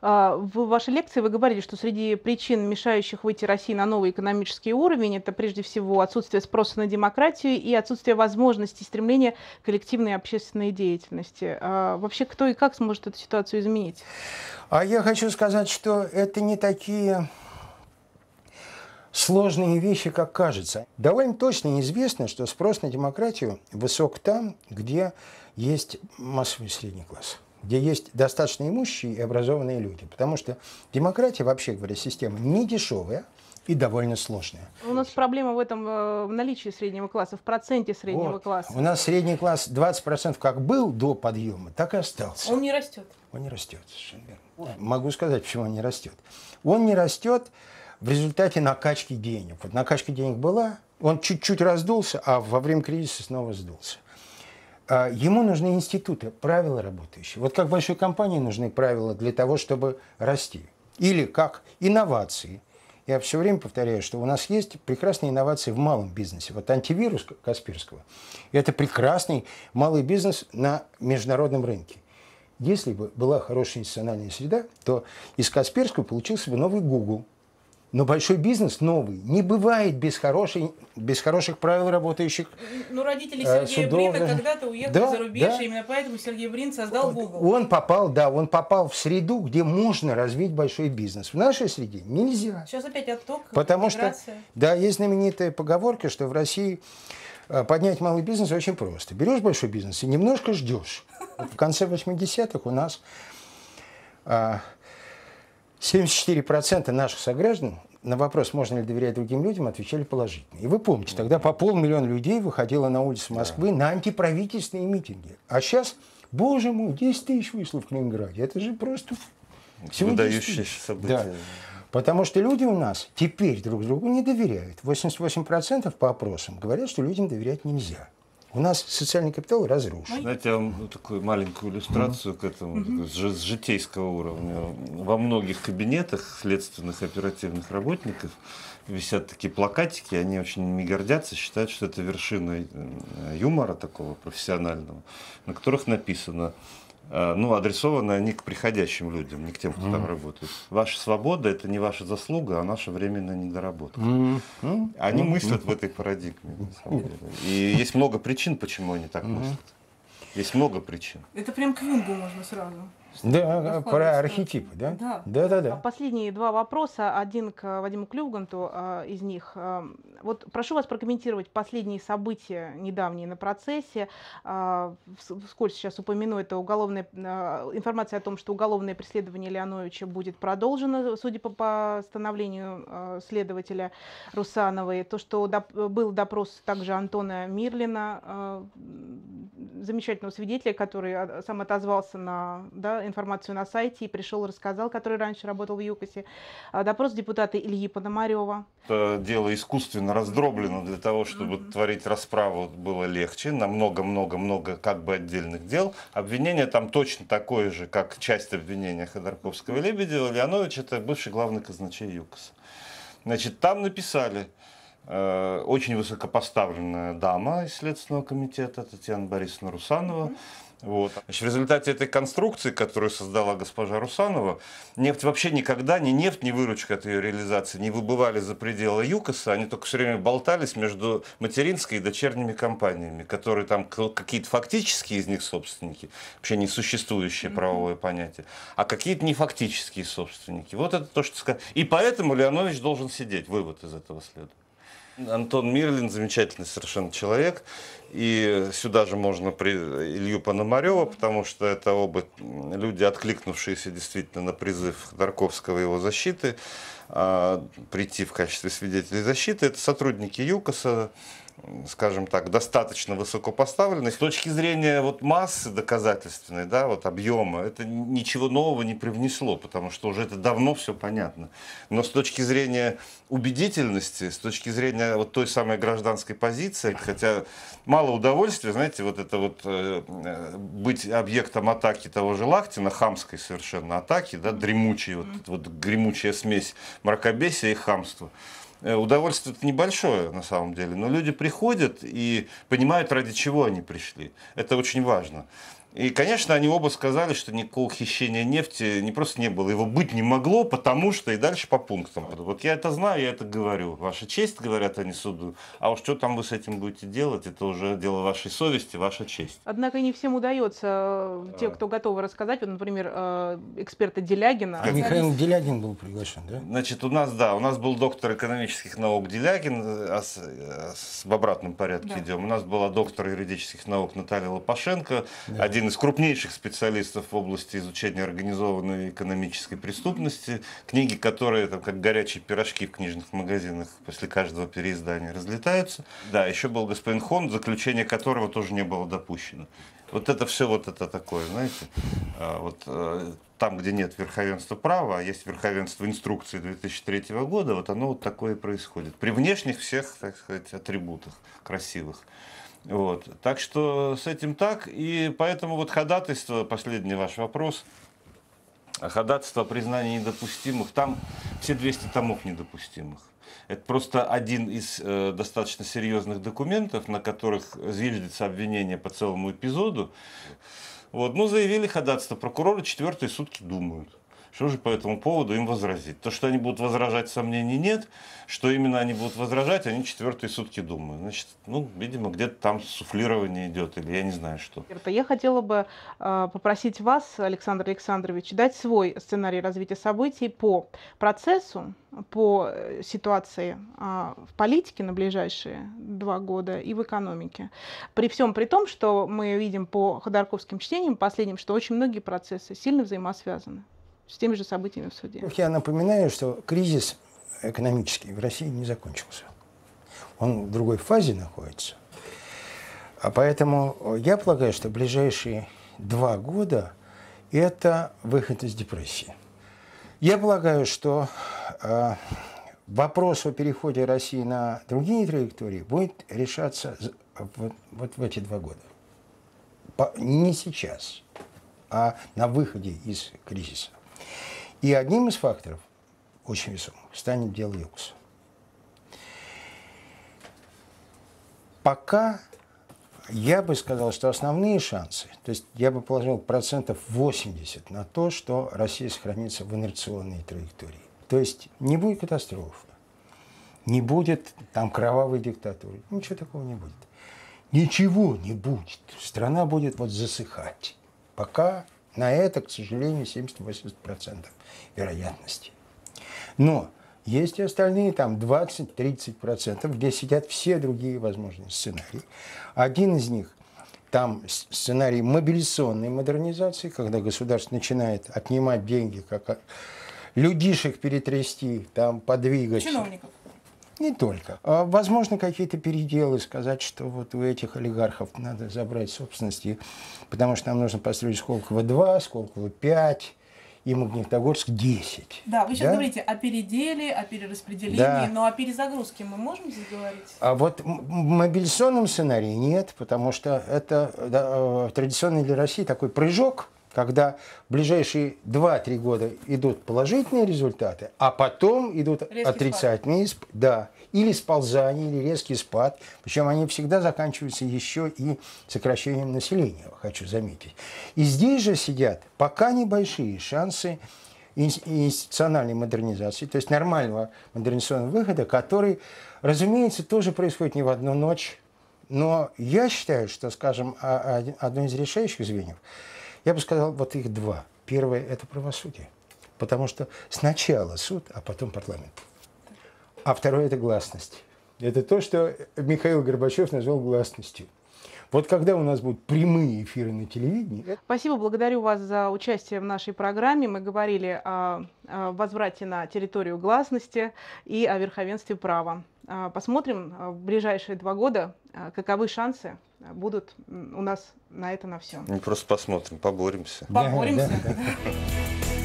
А, в вашей лекции вы говорили, что среди причин, мешающих выйти России на новый экономический уровень, это прежде всего отсутствие спроса на демократию и отсутствие возможности стремления коллективной общественной деятельности. А, вообще, кто и как сможет эту ситуацию изменить? А я хочу сказать, что это не такие сложные вещи, как кажется. Довольно точно известно, что спрос на демократию высок там, где есть массовый средний класс где есть достаточно имущие и образованные люди. Потому что демократия, вообще говоря, система не дешевая, и довольно сложная. У нас проблема в этом э, в наличии среднего класса, в проценте среднего вот. класса. У нас средний класс 20% как был до подъема, так и остался. Он не растет. Он не растет, совершенно верно. Вот. Могу сказать, почему он не растет. Он не растет в результате накачки денег. Вот накачка денег была, он чуть-чуть раздулся, а во время кризиса снова сдулся. А, ему нужны институты, правила работающие. Вот как большой компании нужны правила для того, чтобы расти. Или как инновации. Я все время повторяю, что у нас есть прекрасные инновации в малом бизнесе. Вот антивирус Касперского – это прекрасный малый бизнес на международном рынке. Если бы была хорошая институциональная среда, то из Касперского получился бы новый Google – но большой бизнес новый не бывает без, хорошей, без хороших правил работающих Ну, родители э, Сергея э, судов. Брина когда-то уехали да, за рубеж, да. именно поэтому Сергей Брин создал Google. Он попал, да, он попал в среду, где можно развить большой бизнес. В нашей среде нельзя. Сейчас опять отток, Потому миграция. что, да, есть знаменитая поговорка, что в России э, поднять малый бизнес очень просто. Берешь большой бизнес и немножко ждешь. В конце 80-х у нас а, 74% наших сограждан на вопрос, можно ли доверять другим людям, отвечали положительно. И вы помните, тогда по полмиллиона людей выходило на улицы Москвы да. на антиправительственные митинги. А сейчас, боже мой, 10 тысяч вышло в Калининграде. Это же просто... Всего Выдающиеся события. Да. Потому что люди у нас теперь друг другу не доверяют. 88% по опросам говорят, что людям доверять нельзя у нас социальный капитал разрушен. Знаете, я вам такую маленькую иллюстрацию mm к этому, mm с житейского уровня. Во многих кабинетах следственных оперативных работников висят такие плакатики, они очень ими гордятся, считают, что это вершина э, юмора такого профессионального, на которых написано Э, ну, адресованы они к приходящим людям, не к тем, кто mm. там работает. Ваша свобода – это не ваша заслуга, а наша временная недоработка. Mm. Они mm. мыслят mm. в этой парадигме, на самом деле. И есть много причин, почему они так mm. мыслят. Есть много причин. Это прям к Юнгу можно сразу. Да, э, про архетипы, да? Да. да, да, да. Последние два вопроса, один к Вадиму Клюганту э, из них. Эм, вот прошу вас прокомментировать последние события недавние на процессе. Э, вскользь сейчас упомяну, это уголовная э, информация о том, что уголовное преследование Леоновича будет продолжено, судя по постановлению э, следователя Русановой. То, что доп был допрос также Антона Мирлина, э, замечательного свидетеля, который а, а, сам отозвался на да, информацию на сайте и пришел и рассказал, который раньше работал в ЮКОСе. А, допрос депутата Ильи Пономарева. Это дело искусственно раздроблено для того, чтобы mm-hmm. творить расправу было легче, на много-много-много как бы отдельных дел. Обвинение там точно такое же, как часть обвинения Ходорковского и Лебедева. Леонович – это бывший главный казначей ЮКОСа. Значит, там написали, Э, очень высокопоставленная дама из Следственного комитета Татьяна Борисовна Русанова. Вот. Значит, в результате этой конструкции, которую создала госпожа Русанова, нефть вообще никогда, ни нефть, ни выручка от ее реализации не выбывали за пределы ЮКОСа, они только все время болтались между материнской и дочерними компаниями, которые там какие-то фактические из них собственники, вообще несуществующее mm-hmm. правовое понятие, а какие-то нефактические собственники. Вот это то, что сказать. И поэтому Леонович должен сидеть, вывод из этого следует. Антон Мирлин замечательный совершенно человек. И сюда же можно при Илью Пономарева, потому что это оба люди, откликнувшиеся действительно на призыв Дарковского и его защиты, а, прийти в качестве свидетелей защиты. Это сотрудники ЮКОСа, скажем так, достаточно высокопоставленный. С точки зрения вот массы доказательственной, да, вот объема, это ничего нового не привнесло, потому что уже это давно все понятно. Но с точки зрения убедительности, с точки зрения вот той самой гражданской позиции, хотя мало удовольствия, знаете, вот это вот э, э быть объектом атаки того же Лахтина, хамской совершенно атаки, да, дремучей, вот, вот гремучая смесь мракобесия и хамства. Э, удовольствие небольшое на самом деле, но люди приходят и понимают, ради чего они пришли. Это очень важно. И, конечно, они оба сказали, что никакого хищения нефти не просто не было, его быть не могло, потому что и дальше по пунктам. Вот я это знаю, я это говорю. Ваша честь, говорят они суду, а уж что там вы с этим будете делать, это уже дело вашей совести, ваша честь. Однако не всем удается, э, те, кто готовы рассказать, вот, например, э, эксперта Делягина. А Михаил Делягин был приглашен, да? Значит, у нас, да, у нас был доктор экономических наук Делягин, э, а с, а с, в обратном порядке да. идем. У нас была доктор юридических наук Наталья Лопашенко, да. один один из крупнейших специалистов в области изучения организованной экономической преступности. Книги, которые там как горячие пирожки в книжных магазинах после каждого переиздания разлетаются. Да, еще был господин Хон, заключение которого тоже не было допущено. Вот это все вот это такое, знаете, а, вот э, там, где нет верховенства права, а есть верховенство инструкции 2003 года, вот оно вот такое и происходит. При внешних всех, так сказать, атрибутах красивых. Вот. Так что с этим так. И поэтому вот ходатайство, последний ваш вопрос, ходатайство о признании недопустимых, там все 200 томов недопустимых. Это просто один из э, достаточно серьезных документов, на которых зиждется обвинение по целому эпизоду. Вот, ну, заявили ходатайство прокурора, четвертые сутки думают. Что же по этому поводу им возразить? То, что они будут возражать, сомнений нет. Что именно они будут возражать, они четвертые сутки думают. Значит, ну, видимо, где-то там суфлирование идет, или я не знаю что. Я хотела бы а, попросить вас, Александр Александрович, дать свой сценарий развития событий по процессу, по э, ситуации а, в политике на ближайшие два года и в экономике. При всем при том, что мы видим по ходорковским чтениям последним, что очень многие процессы сильно взаимосвязаны с теми же событиями в суде. Ну, я напоминаю, что кризис экономический в России не закончился. Он в другой фазе находится. А поэтому я полагаю, что ближайшие два года – это выход из депрессии. Я полагаю, что э, вопрос о переходе России на другие траектории будет решаться вот, вот в эти два года. По, не сейчас, а на выходе из кризиса. И одним из факторов, очень весомых, станет дело Юкса. Пока я бы сказал, что основные шансы, то есть я бы положил процентов 80 на то, что Россия сохранится в инерционной траектории. То есть не будет катастрофы, не будет там кровавой диктатуры, ничего такого не будет. Ничего не будет. Страна будет вот засыхать, пока на это, к сожалению, 70-80% вероятности. Но есть и остальные там 20-30%, где сидят все другие возможные сценарии. Один из них там сценарий мобилизационной модернизации, когда государство начинает отнимать деньги, как э, людишек перетрясти, там подвигать. Чиновников. Не только. А, возможно, какие-то переделы, сказать, что вот у этих олигархов надо забрать собственности, потому что нам нужно построить Сколково-2, Сколково-5 и Магнитогорск-10. Да, вы сейчас да? говорите о переделе, о перераспределении, да. но о перезагрузке мы можем здесь говорить? А вот в мобилизационном сценарии нет, потому что это да, э, традиционный для России такой прыжок – когда ближайшие 2-3 года идут положительные результаты, а потом идут резкий отрицательные, спад. да, или сползание, или резкий спад. Причем они всегда заканчиваются еще и сокращением населения, хочу заметить. И здесь же сидят пока небольшие шансы институциональной модернизации, то есть нормального модернизационного выхода, который, разумеется, тоже происходит не в одну ночь. Но я считаю, что, скажем, одно из решающих звеньев – я бы сказал, вот их два. Первое – это правосудие. Потому что сначала суд, а потом парламент. А второе – это гласность. Это то, что Михаил Горбачев назвал гласностью. Вот когда у нас будут прямые эфиры на телевидении... Это... Спасибо, благодарю вас за участие в нашей программе. Мы говорили о возврате на территорию гласности и о верховенстве права. А, посмотрим а, в ближайшие два года, а, каковы шансы будут у нас на это на все. Мы ну, просто посмотрим, поборемся. Поборемся. Да, да, да.